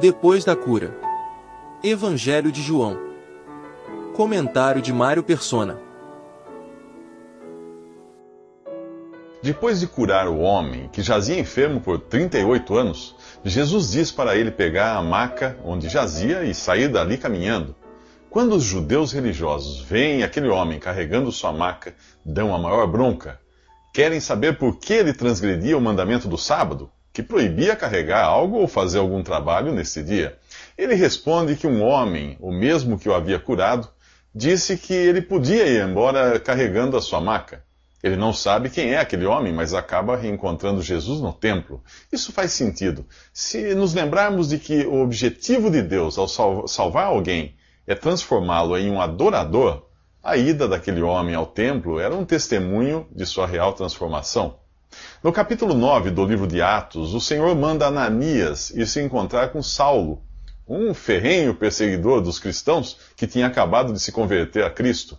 Depois da cura. Evangelho de João. Comentário de Mário Persona. Depois de curar o homem que jazia enfermo por 38 anos, Jesus diz para ele pegar a maca onde jazia e sair dali caminhando. Quando os judeus religiosos veem aquele homem carregando sua maca, dão a maior bronca. Querem saber por que ele transgredia o mandamento do sábado? que proibia carregar algo ou fazer algum trabalho nesse dia. Ele responde que um homem, o mesmo que o havia curado, disse que ele podia ir embora carregando a sua maca. Ele não sabe quem é aquele homem, mas acaba reencontrando Jesus no templo. Isso faz sentido. Se nos lembrarmos de que o objetivo de Deus ao salvar alguém é transformá-lo em um adorador, a ida daquele homem ao templo era um testemunho de sua real transformação. No capítulo 9 do livro de Atos, o Senhor manda Ananias ir se encontrar com Saulo, um ferrenho perseguidor dos cristãos que tinha acabado de se converter a Cristo.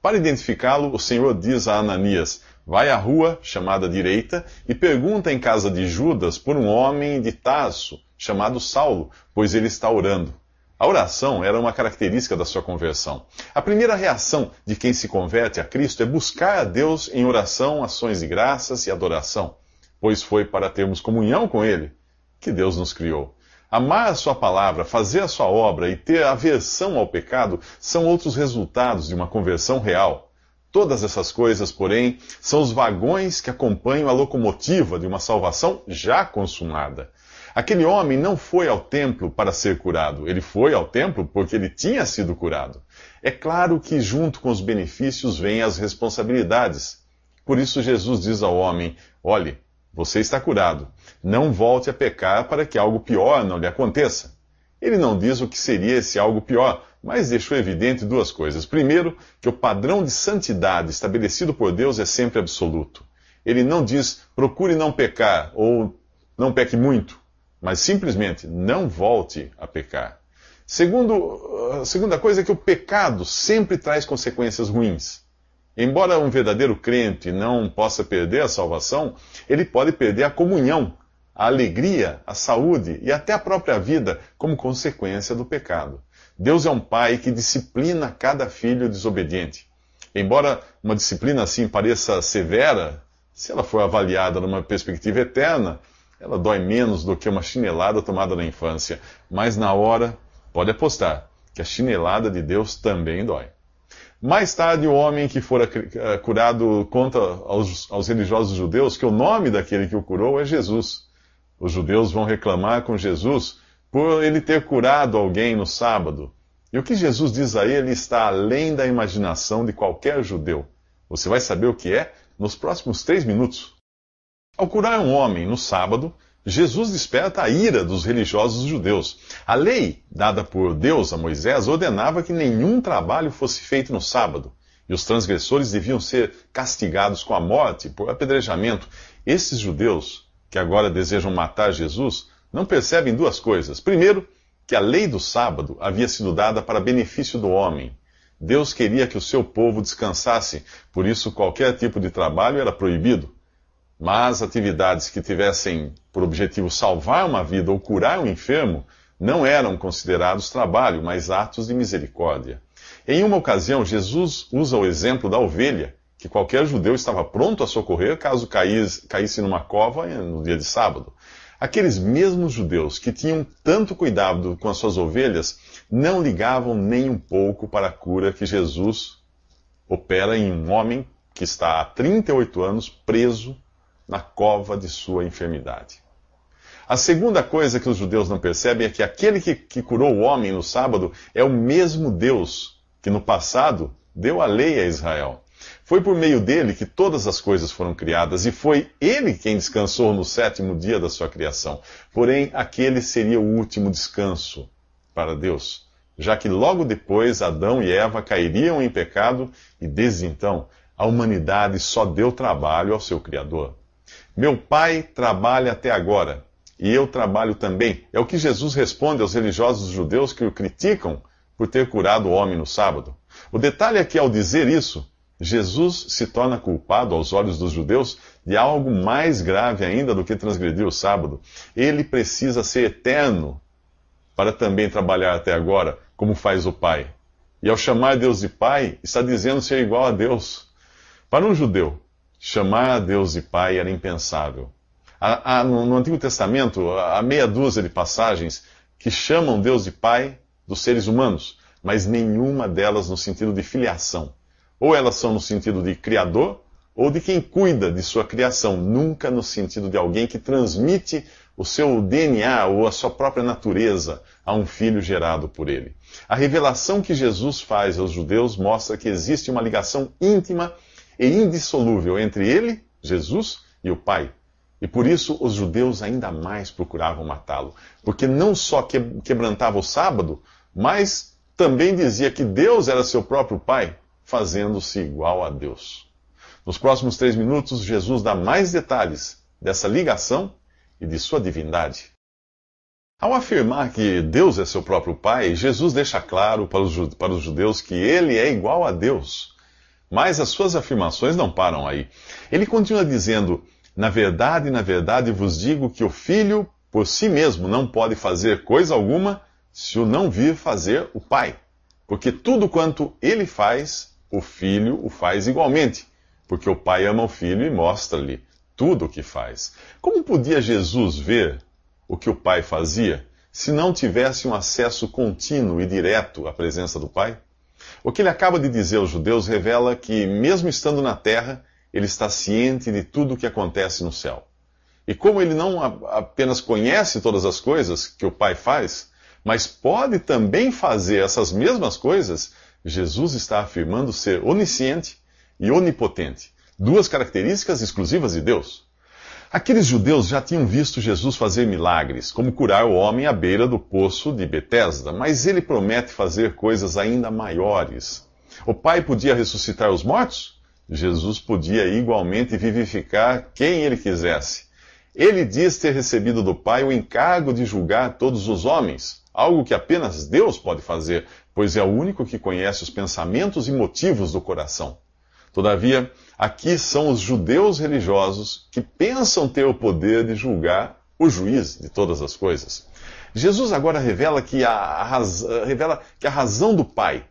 Para identificá-lo, o Senhor diz a Ananias: Vai à rua, chamada direita, e pergunta em casa de Judas por um homem de Tasso, chamado Saulo, pois ele está orando. A oração era uma característica da sua conversão. A primeira reação de quem se converte a Cristo é buscar a Deus em oração, ações de graças e adoração, pois foi para termos comunhão com Ele que Deus nos criou. Amar a sua palavra, fazer a sua obra e ter aversão ao pecado são outros resultados de uma conversão real. Todas essas coisas, porém, são os vagões que acompanham a locomotiva de uma salvação já consumada. Aquele homem não foi ao templo para ser curado, ele foi ao templo porque ele tinha sido curado. É claro que, junto com os benefícios, vêm as responsabilidades. Por isso, Jesus diz ao homem: Olhe, você está curado, não volte a pecar para que algo pior não lhe aconteça. Ele não diz o que seria esse algo pior, mas deixou evidente duas coisas. Primeiro, que o padrão de santidade estabelecido por Deus é sempre absoluto. Ele não diz procure não pecar ou não peque muito, mas simplesmente não volte a pecar. Segundo, a segunda coisa é que o pecado sempre traz consequências ruins. Embora um verdadeiro crente não possa perder a salvação, ele pode perder a comunhão, a alegria, a saúde e até a própria vida como consequência do pecado. Deus é um pai que disciplina cada filho desobediente. Embora uma disciplina assim pareça severa, se ela for avaliada numa perspectiva eterna, ela dói menos do que uma chinelada tomada na infância, mas na hora, pode apostar que a chinelada de Deus também dói. Mais tarde, o homem que fora eh, curado conta aos, aos religiosos judeus que o nome daquele que o curou é Jesus. Os judeus vão reclamar com Jesus por ele ter curado alguém no sábado. E o que Jesus diz a ele está além da imaginação de qualquer judeu. Você vai saber o que é nos próximos três minutos. Ao curar um homem no sábado, Jesus desperta a ira dos religiosos judeus. A lei dada por Deus a Moisés ordenava que nenhum trabalho fosse feito no sábado, e os transgressores deviam ser castigados com a morte por apedrejamento. Esses judeus, que agora desejam matar Jesus, não percebem duas coisas. Primeiro, que a lei do sábado havia sido dada para benefício do homem. Deus queria que o seu povo descansasse, por isso qualquer tipo de trabalho era proibido. Mas atividades que tivessem por objetivo salvar uma vida ou curar um enfermo não eram considerados trabalho, mas atos de misericórdia. Em uma ocasião, Jesus usa o exemplo da ovelha, que qualquer judeu estava pronto a socorrer caso caísse numa cova no dia de sábado. Aqueles mesmos judeus que tinham tanto cuidado com as suas ovelhas não ligavam nem um pouco para a cura que Jesus opera em um homem que está há 38 anos preso na cova de sua enfermidade. A segunda coisa que os judeus não percebem é que aquele que, que curou o homem no sábado é o mesmo Deus que no passado deu a lei a Israel. Foi por meio dele que todas as coisas foram criadas, e foi ele quem descansou no sétimo dia da sua criação. Porém, aquele seria o último descanso para Deus, já que logo depois Adão e Eva cairiam em pecado, e desde então a humanidade só deu trabalho ao seu Criador. Meu pai trabalha até agora e eu trabalho também. É o que Jesus responde aos religiosos judeus que o criticam por ter curado o homem no sábado. O detalhe é que, ao dizer isso, Jesus se torna culpado aos olhos dos judeus de algo mais grave ainda do que transgredir o sábado. Ele precisa ser eterno para também trabalhar até agora, como faz o Pai. E ao chamar Deus de Pai, está dizendo ser igual a Deus. Para um judeu, Chamar a Deus de Pai era impensável. Há, no, no Antigo Testamento, há meia dúzia de passagens que chamam Deus de Pai dos seres humanos, mas nenhuma delas no sentido de filiação. Ou elas são no sentido de Criador, ou de quem cuida de sua criação, nunca no sentido de alguém que transmite o seu DNA ou a sua própria natureza a um filho gerado por ele. A revelação que Jesus faz aos judeus mostra que existe uma ligação íntima e é indissolúvel entre ele, Jesus, e o Pai. E por isso os judeus ainda mais procuravam matá-lo, porque não só quebrantava o sábado, mas também dizia que Deus era seu próprio Pai, fazendo-se igual a Deus. Nos próximos três minutos, Jesus dá mais detalhes dessa ligação e de sua divindade. Ao afirmar que Deus é seu próprio Pai, Jesus deixa claro para os judeus que ele é igual a Deus mas as suas afirmações não param aí. Ele continua dizendo: Na verdade, na verdade vos digo que o filho por si mesmo não pode fazer coisa alguma se o não vir fazer o pai. Porque tudo quanto ele faz, o filho o faz igualmente. Porque o pai ama o filho e mostra-lhe tudo o que faz. Como podia Jesus ver o que o pai fazia se não tivesse um acesso contínuo e direto à presença do pai? O que ele acaba de dizer aos judeus revela que, mesmo estando na terra, ele está ciente de tudo o que acontece no céu. E como ele não apenas conhece todas as coisas que o Pai faz, mas pode também fazer essas mesmas coisas, Jesus está afirmando ser onisciente e onipotente, duas características exclusivas de Deus. Aqueles judeus já tinham visto Jesus fazer milagres, como curar o homem à beira do poço de Betesda, mas ele promete fazer coisas ainda maiores. O Pai podia ressuscitar os mortos? Jesus podia igualmente vivificar quem ele quisesse. Ele diz ter recebido do Pai o encargo de julgar todos os homens, algo que apenas Deus pode fazer, pois é o único que conhece os pensamentos e motivos do coração. Todavia, aqui são os judeus religiosos que pensam ter o poder de julgar o juiz de todas as coisas. Jesus agora revela que a, raz... revela que a razão do Pai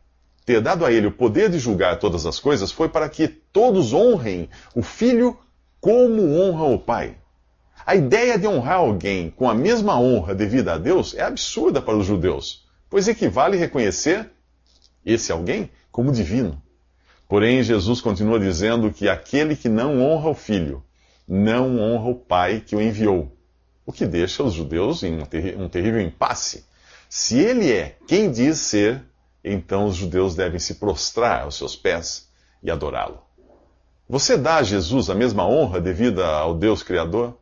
ter dado a ele o poder de julgar todas as coisas foi para que todos honrem o Filho como honra o Pai. A ideia de honrar alguém com a mesma honra devida a Deus é absurda para os judeus, pois equivale reconhecer esse alguém como divino. Porém, Jesus continua dizendo que aquele que não honra o filho, não honra o pai que o enviou, o que deixa os judeus em um, terri um terrível impasse. Se ele é quem diz ser, então os judeus devem se prostrar aos seus pés e adorá-lo. Você dá a Jesus a mesma honra devida ao Deus Criador?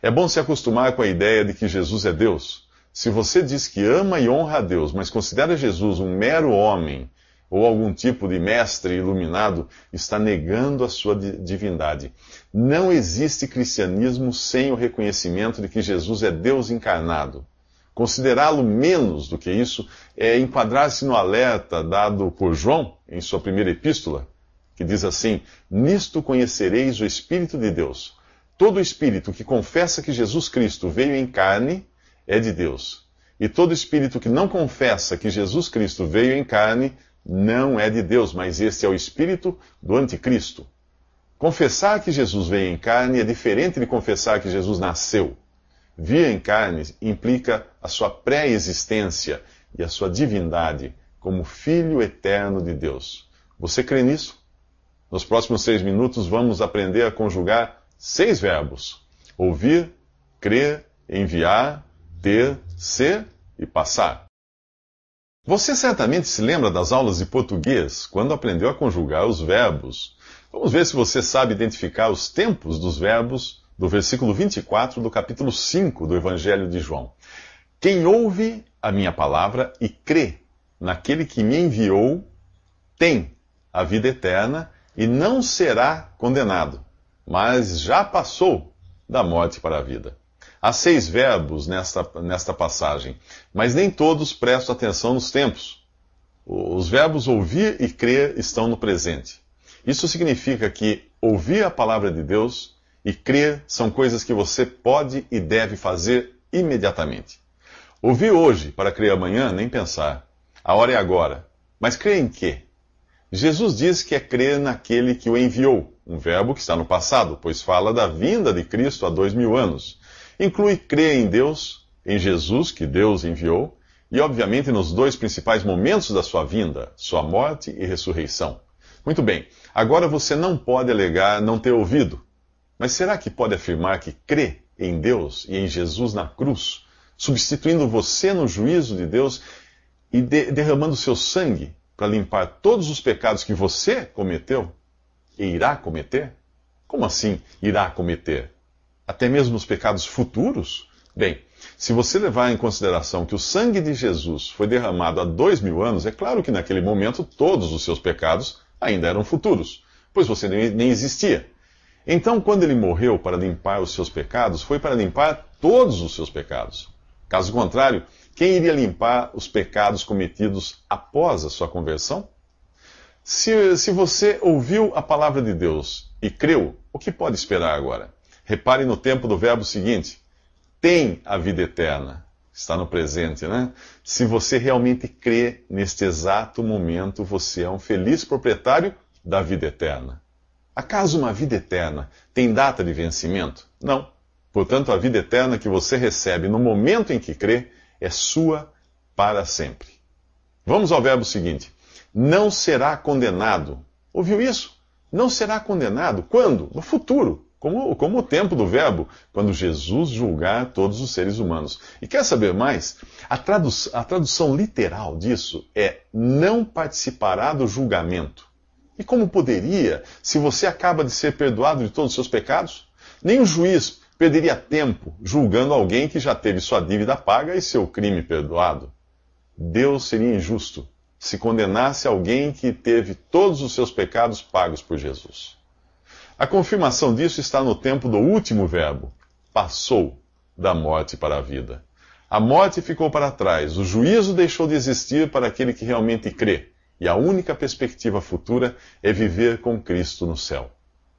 É bom se acostumar com a ideia de que Jesus é Deus. Se você diz que ama e honra a Deus, mas considera Jesus um mero homem ou algum tipo de mestre iluminado está negando a sua divindade. Não existe cristianismo sem o reconhecimento de que Jesus é Deus encarnado. Considerá-lo menos do que isso é enquadrar-se no alerta dado por João em sua primeira epístola, que diz assim: Nisto conhecereis o Espírito de Deus. Todo espírito que confessa que Jesus Cristo veio em carne é de Deus. E todo espírito que não confessa que Jesus Cristo veio em carne não é de Deus, mas este é o espírito do anticristo. Confessar que Jesus veio em carne é diferente de confessar que Jesus nasceu. Vir em carne implica a sua pré-existência e a sua divindade como Filho eterno de Deus. Você crê nisso? Nos próximos seis minutos vamos aprender a conjugar seis verbos: ouvir, crer, enviar, ter, ser e passar. Você certamente se lembra das aulas de português, quando aprendeu a conjugar os verbos. Vamos ver se você sabe identificar os tempos dos verbos do versículo 24 do capítulo 5 do Evangelho de João. Quem ouve a minha palavra e crê naquele que me enviou, tem a vida eterna e não será condenado, mas já passou da morte para a vida. Há seis verbos nesta, nesta passagem, mas nem todos prestam atenção nos tempos. Os verbos ouvir e crer estão no presente. Isso significa que ouvir a palavra de Deus e crer são coisas que você pode e deve fazer imediatamente. Ouvir hoje para crer amanhã, nem pensar. A hora é agora. Mas crer em quê? Jesus diz que é crer naquele que o enviou, um verbo que está no passado, pois fala da vinda de Cristo há dois mil anos. Inclui crer em Deus, em Jesus que Deus enviou, e obviamente nos dois principais momentos da sua vinda, sua morte e ressurreição. Muito bem, agora você não pode alegar não ter ouvido, mas será que pode afirmar que crê em Deus e em Jesus na cruz, substituindo você no juízo de Deus e de derramando seu sangue para limpar todos os pecados que você cometeu e irá cometer? Como assim irá cometer? até mesmo nos pecados futuros? Bem, se você levar em consideração que o sangue de Jesus foi derramado há dois mil anos, é claro que naquele momento todos os seus pecados ainda eram futuros, pois você nem existia. Então, quando ele morreu para limpar os seus pecados, foi para limpar todos os seus pecados. Caso contrário, quem iria limpar os pecados cometidos após a sua conversão? Se, se você ouviu a palavra de Deus e creu, o que pode esperar agora? Repare no tempo do verbo seguinte: tem a vida eterna. Está no presente, né? Se você realmente crê neste exato momento, você é um feliz proprietário da vida eterna. Acaso uma vida eterna tem data de vencimento? Não. Portanto, a vida eterna que você recebe no momento em que crê é sua para sempre. Vamos ao verbo seguinte: não será condenado. Ouviu isso? Não será condenado. Quando? No futuro. Como, como o tempo do verbo, quando Jesus julgar todos os seres humanos. E quer saber mais? A, tradu a tradução literal disso é não participará do julgamento. E como poderia, se você acaba de ser perdoado de todos os seus pecados? Nem o juiz perderia tempo julgando alguém que já teve sua dívida paga e seu crime perdoado. Deus seria injusto se condenasse alguém que teve todos os seus pecados pagos por Jesus. A confirmação disso está no tempo do último verbo: passou da morte para a vida. A morte ficou para trás, o juízo deixou de existir para aquele que realmente crê, e a única perspectiva futura é viver com Cristo no céu.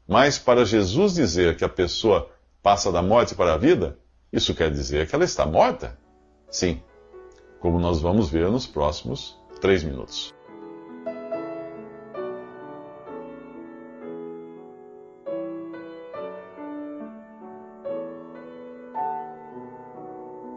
Mas para Jesus dizer que a pessoa passa da morte para a vida, isso quer dizer que ela está morta? Sim, como nós vamos ver nos próximos três minutos.